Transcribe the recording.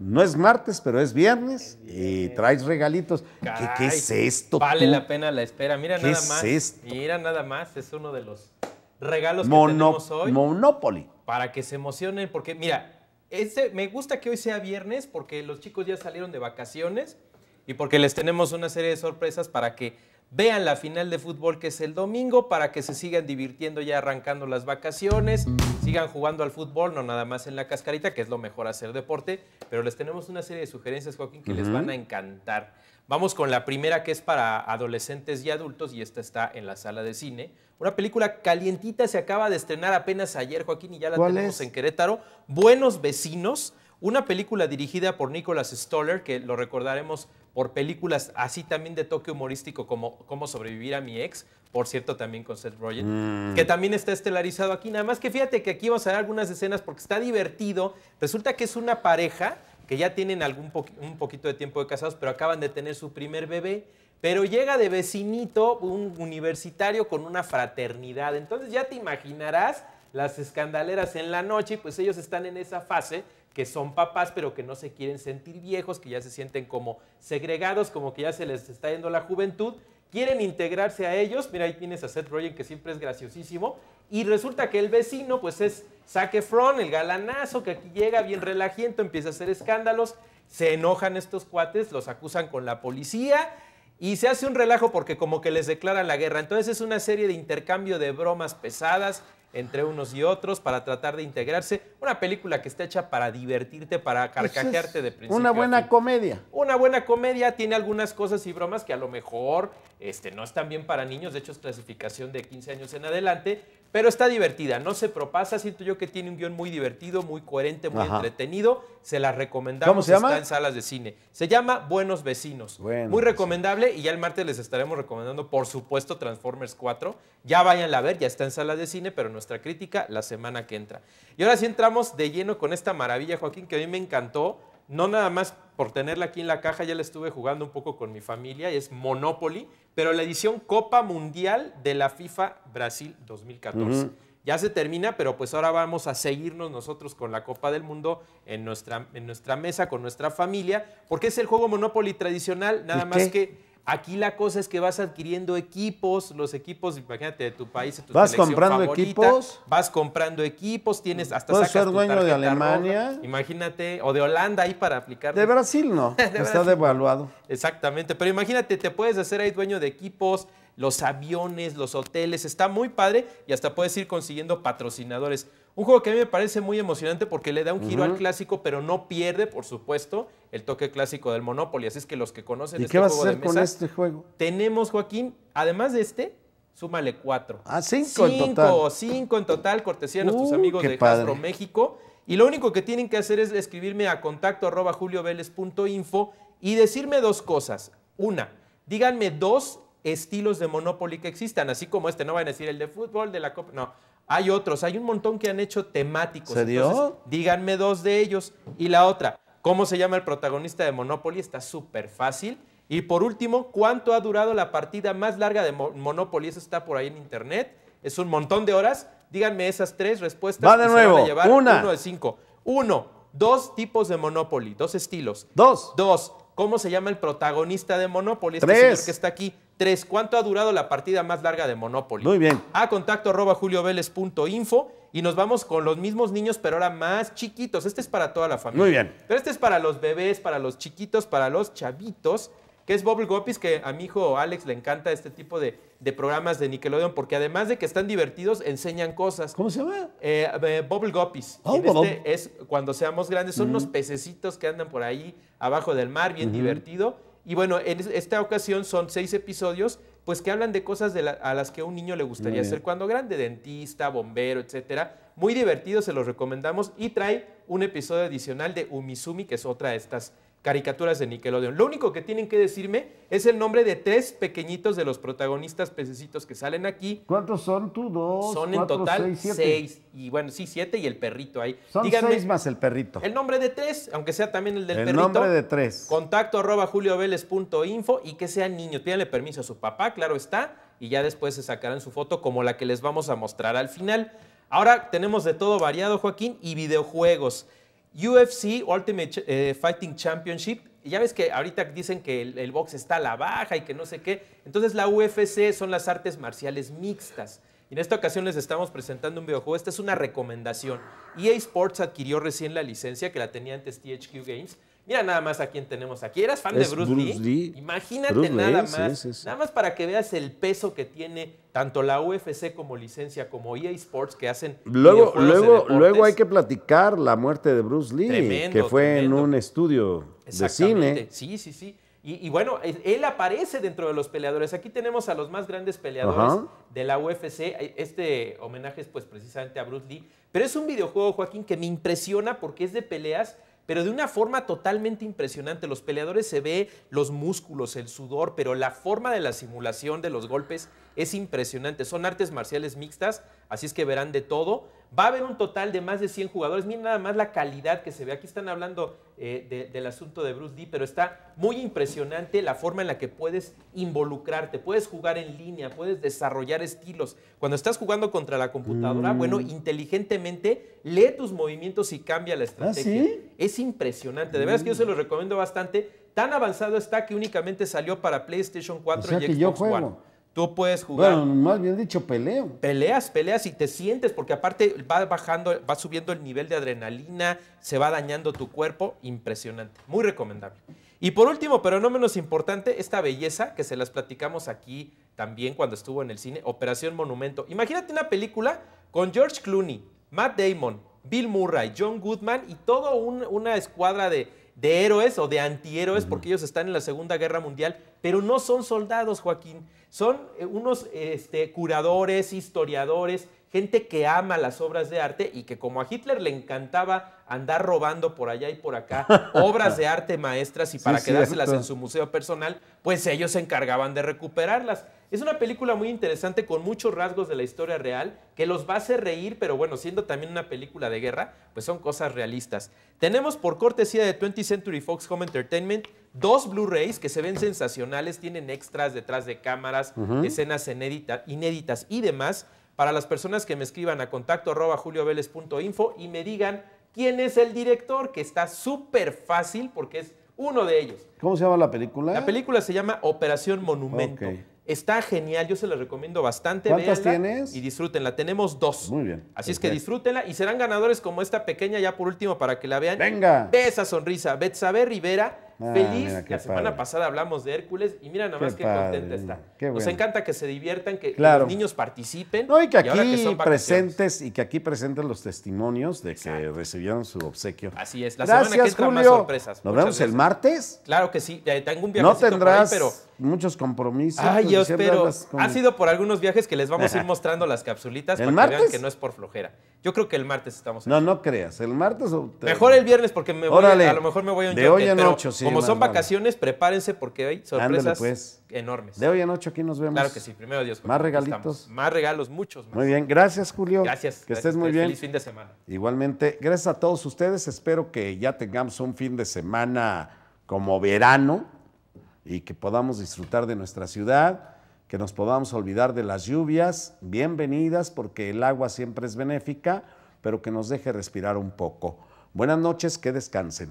No es martes, pero es viernes y traes regalitos. ¿Qué, es esto? Vale la pena la espera. Mira nada más. Es Mira nada más, es uno de los regalos que tenemos hoy. Monopoly. Para que se emocionen, porque mira, me gusta que hoy sea viernes porque los chicos ya salieron de vacaciones y porque les tenemos una serie de sorpresas para que Vean la final de fútbol que es el domingo para que se sigan divirtiendo ya arrancando las vacaciones, sigan jugando al fútbol, no nada más en la cascarita, que es lo mejor hacer deporte, pero les tenemos una serie de sugerencias, Joaquín, que les van a encantar. Vamos con la primera que es para adolescentes y adultos y esta está en la sala de cine. Una película calientita se acaba de estrenar apenas ayer, Joaquín, y ya la tenemos en Querétaro. Buenos vecinos, una película dirigida por Nicolas Stoller, que lo recordaremos por películas así también de toque humorístico como Cómo sobrevivir a mi ex, por cierto también con Seth Rogen, mm. que también está estelarizado aquí. Nada más que fíjate que aquí vamos a ver algunas escenas porque está divertido. Resulta que es una pareja que ya tienen algún un poquito de tiempo de casados, pero acaban de tener su primer bebé. Pero llega de vecinito un universitario con una fraternidad. Entonces ya te imaginarás las escandaleras en la noche pues ellos están en esa fase que son papás pero que no se quieren sentir viejos, que ya se sienten como segregados, como que ya se les está yendo la juventud, quieren integrarse a ellos, mira ahí tienes a Seth Rogen que siempre es graciosísimo, y resulta que el vecino pues es Zac el galanazo que aquí llega bien relajiento, empieza a hacer escándalos, se enojan estos cuates, los acusan con la policía, y se hace un relajo porque como que les declaran la guerra. Entonces es una serie de intercambio de bromas pesadas, entre unos y otros para tratar de integrarse. Una película que está hecha para divertirte, para carcajearte de principio. Una buena comedia. Una buena comedia tiene algunas cosas y bromas que a lo mejor este, no están bien para niños, de hecho es clasificación de 15 años en adelante, pero está divertida, no se propasa. Siento yo que tiene un guión muy divertido, muy coherente, muy entretenido. Se la recomendamos. Está en salas de cine. Se llama Buenos Vecinos. muy recomendable. Y ya el martes les estaremos recomendando, por supuesto, Transformers 4. Ya vayan a ver, ya está en salas de cine, pero nuestra crítica la semana que entra. Y ahora sí entramos de lleno con esta maravilla, Joaquín, que a mí me encantó. No nada más por tenerla aquí en la caja, ya la estuve jugando un poco con mi familia, es Monopoly, pero la edición Copa Mundial de la FIFA Brasil 2014. Ya se termina, pero pues ahora vamos a seguirnos nosotros con la Copa del Mundo en nuestra, en nuestra mesa, con nuestra familia, porque es el juego Monopoly tradicional, nada más que Aquí la cosa es que vas adquiriendo equipos, los equipos, imagínate, de tu país, de tu Vas comprando equipos. Vas comprando equipos, tienes mm. hasta Puedes ser dueño de Alemania. imagínate, o de Holanda ahí para aplicar. De Brasil no, está devaluado. Exactamente, pero imagínate, te puedes hacer ahí dueño de equipos, los aviones, los hoteles, está muy padre y hasta puedes ir consiguiendo patrocinadores. Un juego que a mí me parece muy emocionante porque le da un giro al clásico, pero no pierde, por supuesto, el toque clásico del Monopoly. Así es que los que conocen ¿Y este qué vas a hacer con este juego? Tenemos, Joaquín, además de este, súmale cuatro. Ah, cinco, en total. Cinco en total, cortesía a nuestros uh, amigos de Castro México. Y lo único que tienen que hacer es escribirme a contacto arroba .info y decirme dos cosas. Una, díganme dos estilos de Monopoly que existan, así como este. No van a decir el de fútbol, de la copa. No, hay otros, hay un montón que han hecho temáticos. díganme dos de ellos. Y la otra, ¿cómo se llama el protagonista de Monopoly? Está súper fácil. Y por último, ¿cuánto ha durado la partida más larga de Monopoly? Eso está por ahí en internet. Es un montón de horas. Díganme esas tres respuestas. Va de nuevo. a llevar Una. Uno de cinco. Uno, dos tipos de Monopoly, dos estilos. Dos. Dos. ¿Cómo se llama el protagonista de Monopoly? Este tres. señor que está aquí. Tres, ¿cuánto ha durado la partida más larga de Monopoly? Muy bien. A contacto arroba info y nos vamos con los mismos niños, pero ahora más chiquitos. Este es para toda la familia. Muy bien. Pero este es para los bebés, para los chiquitos, para los chavitos, que es Bubble Guppies, que a mi hijo Alex le encanta este tipo de, programas de Nickelodeon, porque además de que están divertidos, enseñan cosas. ¿Cómo se llama? Eh, Bubble Guppies. este es cuando seamos grandes. Son unos pececitos que andan por ahí abajo del mar, bien divertido y bueno, en esta ocasión son seis episodios, pues que hablan de cosas a las que a un niño le gustaría ser cuando grande, dentista, bombero, etcétera. Muy divertido, se los recomendamos. Y trae un episodio adicional de Umizumi, que es otra de estas caricaturas de Nickelodeon. Lo único que tienen que decirme es el nombre de tres pequeñitos de los protagonistas pececitos que salen aquí. ¿Cuántos son tú? Dos. Son en total seis, Y bueno, sí, siete y el perrito ahí. Son seis más el perrito. El nombre de tres, aunque sea también el del perrito. El nombre de tres. Contacto arroba y que sean niños. Pídanle permiso a su papá, claro está. Y ya después se sacarán su foto como la que les vamos a mostrar al final. Ahora tenemos de todo variado, Joaquín, y videojuegos. UFC Ultimate eh, Fighting Championship. Ya ves que ahorita dicen que el, el, box está a la baja y que no sé qué. Entonces la UFC son las artes marciales mixtas. Y en esta ocasión les estamos presentando un videojuego. Esta es una recomendación. EA Sports adquirió recién la licencia que la tenía antes THQ Games Mira nada más a quién tenemos aquí. ¿Eras fan de Bruce, Bruce Lee? Imagínate nada más. Nada más para que veas el peso que tiene tanto la UFC como licencia, como EA Sports que hacen. Luego, luego, luego hay que platicar la muerte de Bruce Lee, que fue en un estudio de cine. Sí, sí, sí. Y, bueno, él aparece dentro de los peleadores. Aquí tenemos a los más grandes peleadores de la UFC. Este homenaje es pues precisamente a Bruce Lee. Pero es un videojuego, Joaquín, que me impresiona porque es de peleas pero de una forma totalmente impresionante. Los peleadores se ve los músculos, el sudor, pero la forma de la simulación de los golpes es impresionante. Son artes marciales mixtas, así es que verán de todo Va a haber un total de más de 100 jugadores. Miren nada más la calidad que se ve. Aquí están hablando eh, del asunto de Bruce Lee, pero está muy impresionante la forma en la que puedes involucrarte, puedes jugar en línea, puedes desarrollar estilos. Cuando estás jugando contra la computadora, bueno, mm. inteligentemente lee tus movimientos y cambia la ah, estrategia. Es impresionante. De verdad es que yo se lo recomiendo bastante. Tan avanzado está que únicamente salió para PlayStation 4 y Xbox One. Tú puedes jugar. Bueno, más bien dicho, peleo. Peleas, peleas y te sientes, porque aparte va bajando, va subiendo el nivel de adrenalina, se va dañando tu cuerpo. Impresionante. Muy recomendable. Y por último, pero no menos importante, esta belleza que se las platicamos aquí también cuando estuvo en el cine, Operación Monumento. Imagínate una película con George Clooney, Matt Damon, Bill Murray, John Goodman y toda una escuadra de, héroes o de antihéroes, porque ellos están en la Segunda Guerra Mundial pero no son soldados, Joaquín. Son eh, unos este, curadores, historiadores, gente que ama las obras de arte y que como a Hitler le encantaba andar robando por allá y por acá obras de arte maestras y para quedárselas en su museo personal, pues ellos se encargaban de recuperarlas. Es una película muy interesante con muchos rasgos de la historia real que los va a hacer reír, pero bueno, siendo también una película de guerra, pues son cosas realistas. Tenemos por cortesía de 20th Century Fox Home Entertainment dos Blu-rays que se ven sensacionales, tienen extras detrás de cámaras, escenas inéditas y demás. Para las personas que me escriban a contacto arroba julioveles.info y me digan quién es el director, que está súper fácil porque es uno de ellos. ¿Cómo se llama la película? La película se llama Operación Monumento. Está genial, yo se la recomiendo bastante. ¿Cuántas tienes? Y disfrútenla. Tenemos dos. Muy bien. Así es que disfrútenla y serán ganadores como esta pequeña, ya por último, para que la vean. Venga. ve esa sonrisa, Betsabe Rivera Ah, Feliz, la semana pasada hablamos de Hércules y mira nada más qué, contenta está. Nos encanta que se diviertan, que los niños participen. No, y que aquí son presentes y que aquí presenten los testimonios de que recibieron su obsequio. Así es, la gracias, semana que Julio. más sorpresas. Nos vemos el martes. Claro que sí, tengo un viaje no tendrás... pero muchos compromisos. Ay, yo espero. Ha sido por algunos viajes que les vamos a ir mostrando las capsulitas ¿El martes? que no es por flojera. Yo creo que el martes estamos No, no creas. El martes o Mejor el viernes porque a lo mejor me voy a un De hoy en pero Como son vacaciones, prepárense porque hay sorpresas pues. enormes. De hoy en ocho aquí nos vemos. Claro que sí. Primero Dios. Más regalitos. Más regalos, muchos Muy bien. Gracias, Julio. Gracias. Que estés muy bien. Feliz fin de semana. Igualmente. Gracias a todos ustedes. Espero que ya tengamos un fin de semana como verano y que podamos disfrutar de nuestra ciudad, que nos podamos olvidar de las lluvias, bienvenidas porque el agua siempre es benéfica, pero que nos deje respirar un poco. Buenas noches, que descansen.